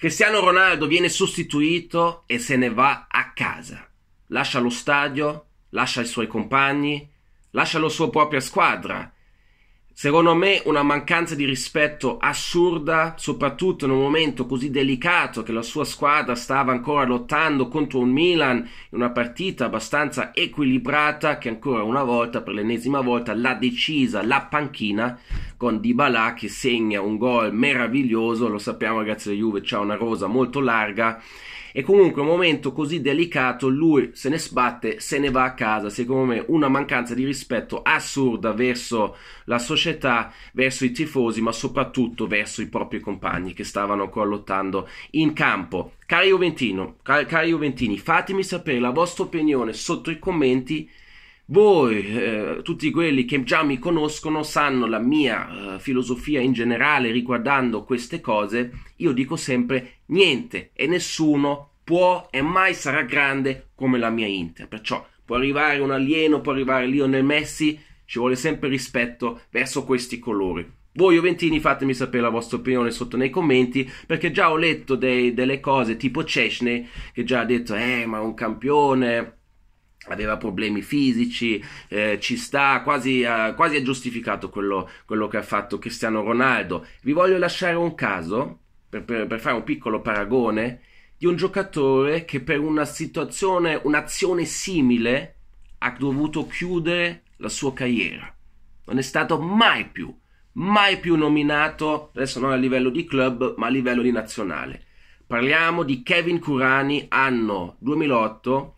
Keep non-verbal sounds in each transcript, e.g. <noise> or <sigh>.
Cristiano Ronaldo viene sostituito e se ne va a casa. Lascia lo stadio, lascia i suoi compagni, lascia la sua propria squadra. Secondo me una mancanza di rispetto assurda, soprattutto in un momento così delicato che la sua squadra stava ancora lottando contro un Milan in una partita abbastanza equilibrata che ancora una volta, per l'ennesima volta, l'ha decisa la panchina con Dybala che segna un gol meraviglioso, lo sappiamo ragazzi la Juve ha una rosa molto larga e comunque un momento così delicato lui se ne sbatte, se ne va a casa, secondo me una mancanza di rispetto assurda verso la società, verso i tifosi, ma soprattutto verso i propri compagni che stavano ancora lottando in campo. Cari Juventino, cari Juventini, fatemi sapere la vostra opinione sotto i commenti voi, eh, tutti quelli che già mi conoscono, sanno la mia eh, filosofia in generale riguardando queste cose. Io dico sempre niente e nessuno può e mai sarà grande come la mia Inter. Perciò può arrivare un alieno, può arrivare Lionel Messi, ci vuole sempre rispetto verso questi colori. Voi Juventini fatemi sapere la vostra opinione sotto nei commenti perché già ho letto dei, delle cose tipo Cecne che già ha detto eh ma un campione aveva problemi fisici, eh, ci sta, quasi, eh, quasi è giustificato quello, quello, che ha fatto Cristiano Ronaldo. Vi voglio lasciare un caso, per, per, per fare un piccolo paragone, di un giocatore che per una situazione, un'azione simile, ha dovuto chiudere la sua carriera. Non è stato mai più, mai più nominato, adesso non a livello di club, ma a livello di nazionale. Parliamo di Kevin Curani, anno 2008,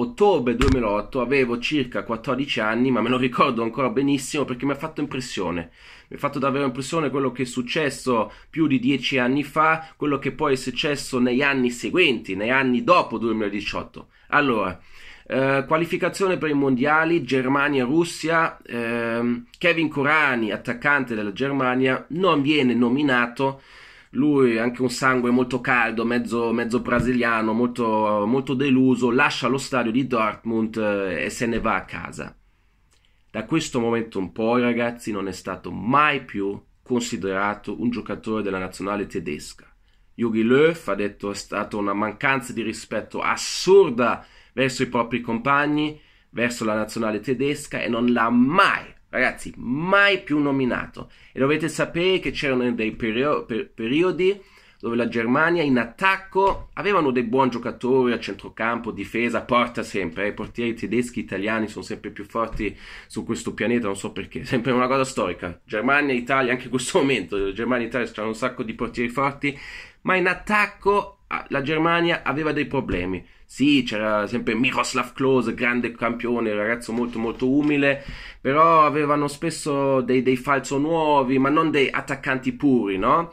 ottobre 2008 avevo circa 14 anni, ma me lo ricordo ancora benissimo perché mi ha fatto impressione. Mi ha fatto davvero impressione quello che è successo più di dieci anni fa, quello che poi è successo negli anni seguenti, negli anni dopo 2018. Allora, eh, qualificazione per i mondiali Germania-Russia. Eh, Kevin Corani, attaccante della Germania, non viene nominato lui ha anche un sangue molto caldo, mezzo, mezzo brasiliano, molto, molto, deluso, lascia lo stadio di Dortmund eh, e se ne va a casa. Da questo momento in poi, ragazzi, non è stato mai più considerato un giocatore della nazionale tedesca. Jogi Löw ha detto che è stata una mancanza di rispetto assurda verso i propri compagni, verso la nazionale tedesca e non l'ha mai ragazzi, mai più nominato. E dovete sapere che c'erano dei perio- per- periodi dove la Germania in attacco avevano dei buoni giocatori a centrocampo, difesa, porta sempre. Eh. I portieri tedeschi, italiani sono sempre più forti su questo pianeta, non so perché. <laughs> Sempre una cosa storica. Germania, Italia, anche in questo momento, Germania e Italia hanno un sacco di portieri forti, ma in attacco la Germania aveva dei problemi. Sì, c'era sempre Miroslav Klose, grande campione, ragazzo molto molto umile, però avevano spesso dei, dei falso nuovi, ma non dei attaccanti puri, no?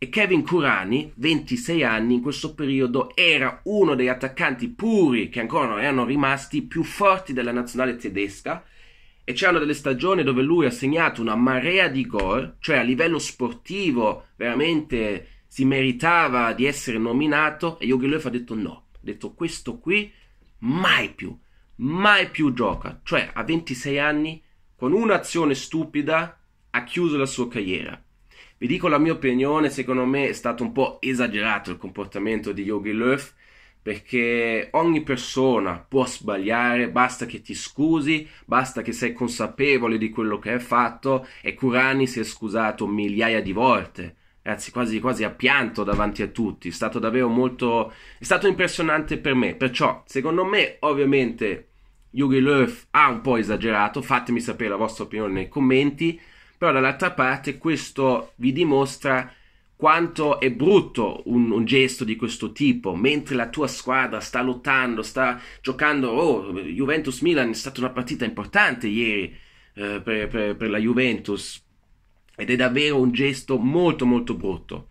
E Kevin Curani, 26 anni, in questo periodo era uno dei attaccanti puri che ancora non erano rimasti più forti della nazionale tedesca. E c'erano delle stagioni dove lui ha segnato una marea di gol, cioè a livello sportivo veramente si meritava di essere nominato e Yogi Löw ha detto no, ha detto questo qui mai più, mai più gioca, cioè a 26 anni con un'azione stupida ha chiuso la sua carriera. Vi dico la mia opinione, secondo me è stato un po' esagerato il comportamento di Yogi Löw perché ogni persona può sbagliare, basta che ti scusi, basta che sei consapevole di quello che hai fatto e Curani si è scusato migliaia di volte Anzi, quasi, quasi a pianto davanti a tutti. È stato davvero molto. È stato impressionante per me. Perciò, secondo me, ovviamente, Yugi Lurf ha un po' esagerato. Fatemi sapere la vostra opinione nei commenti. Però, dall'altra parte, questo vi dimostra quanto è brutto un, un, gesto di questo tipo, mentre la tua squadra sta lottando, sta giocando, oh, Juventus-Milan è stata una partita importante ieri eh, per, per, per la Juventus, ed è davvero un gesto molto molto brutto.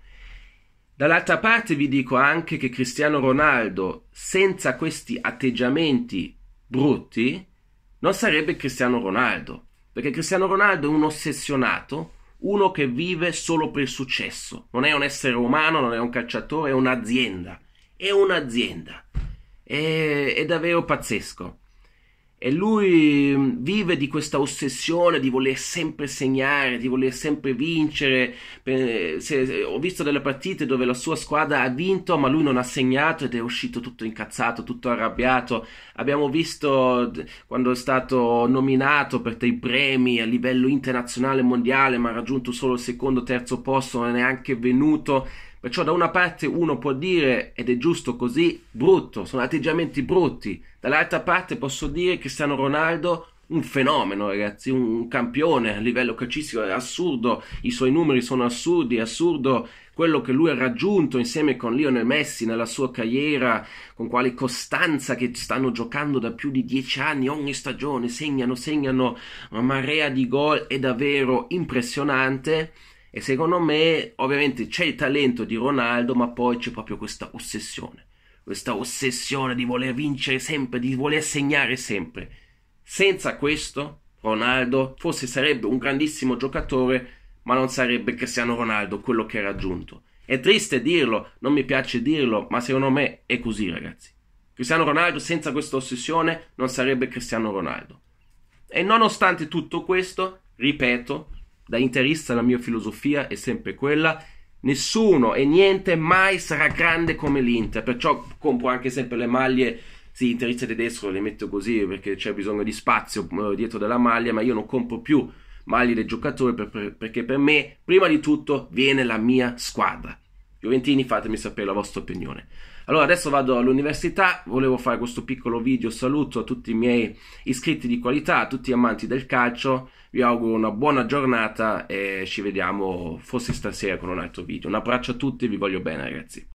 Dall'altra parte vi dico anche che Cristiano Ronaldo senza questi atteggiamenti brutti non sarebbe Cristiano Ronaldo, perché Cristiano Ronaldo è un ossessionato, uno che vive solo per il successo, non è un essere umano, non è un calciatore, è un'azienda, è un'azienda, è, è davvero pazzesco. E lui mm, vive di questa ossessione di voler sempre segnare, di voler sempre vincere. ho visto delle partite dove la sua squadra ha vinto, ma lui non ha segnato ed è uscito tutto incazzato, tutto arrabbiato. Abbiamo visto quando è stato nominato per dei premi a livello internazionale mondiale, ma ha raggiunto solo il secondo, terzo posto, non è neanche venuto Perciò da una parte uno può dire, ed è giusto così, brutto, sono atteggiamenti brutti, dall'altra parte posso dire che Cristiano Ronaldo un fenomeno ragazzi, un campione a livello calcistico, è assurdo, i suoi numeri sono assurdi, è assurdo quello che lui ha raggiunto insieme con Lionel Messi nella sua carriera, con quale costanza che stanno giocando da più di dieci anni ogni stagione, segnano, segnano una marea di gol, è davvero impressionante. E secondo me, ovviamente, c'è il talento di Ronaldo, ma poi c'è proprio questa ossessione. Questa ossessione di voler vincere sempre, di voler segnare sempre. Senza questo, Ronaldo forse sarebbe un grandissimo giocatore, ma non sarebbe Cristiano Ronaldo quello che ha raggiunto. È triste dirlo, non mi piace dirlo, ma secondo me è così, ragazzi. Cristiano Ronaldo senza questa ossessione non sarebbe Cristiano Ronaldo. E nonostante tutto questo, ripeto, da interista la mia filosofia è sempre quella Nessuno e niente mai sarà grande come l'Inter, perciò compro anche sempre le maglie, sì, interista tedesco le metto così perché c'è bisogno di spazio eh, dietro della maglia, ma io non compro più maglie del giocatore per, per, perché per me, prima di tutto, viene la mia squadra. Gioventini, fatemi sapere la vostra opinione. Allora adesso vado all'università, volevo fare questo piccolo video, saluto a tutti i miei iscritti di qualità, a tutti gli amanti del calcio, vi auguro una buona giornata e ci vediamo forse stasera con un altro video. Un abbraccio a tutti, vi voglio bene ragazzi.